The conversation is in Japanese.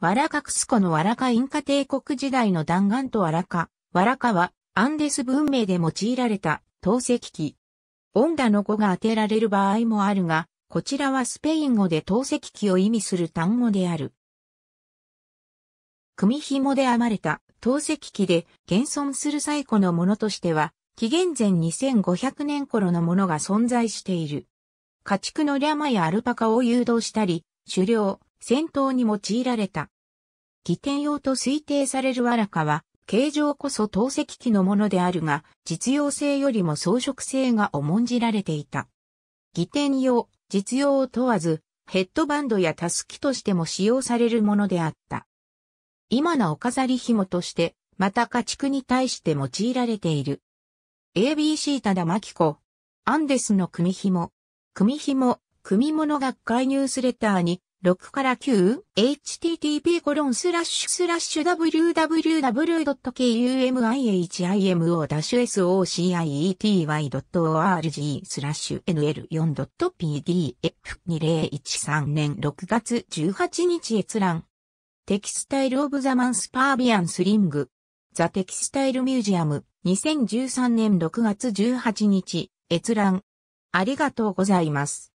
ワラカクスコのワラカインカ帝国時代の弾丸とわラカ、ワラカはアンデス文明で用いられた透析器。音打の語が当てられる場合もあるが、こちらはスペイン語で透析器を意味する単語である。組紐で編まれた透析器で現存する最古のものとしては、紀元前2500年頃のものが存在している。家畜のリャマやアルパカを誘導したり、狩猟、戦闘に用いられた。起点用と推定されるわらかは、形状こそ透析機のものであるが、実用性よりも装飾性が重んじられていた。義典用、実用を問わず、ヘッドバンドやタスキとしても使用されるものであった。今なお飾り紐として、また家畜に対して用いられている。ABC ただまき子、アンデスの組紐、組紐、組物学会ニュースレターに6から 9http コロンスラッシュスラッシュ w w w k u m i h i m o s o c i e t y o r g スラッシュ nl4.pdf2013 年6月18日閲覧テキスタイルオブザマンスパービアンスリングザテキスタイルミュージアム2013年6月18日閲覧ありがとうございます。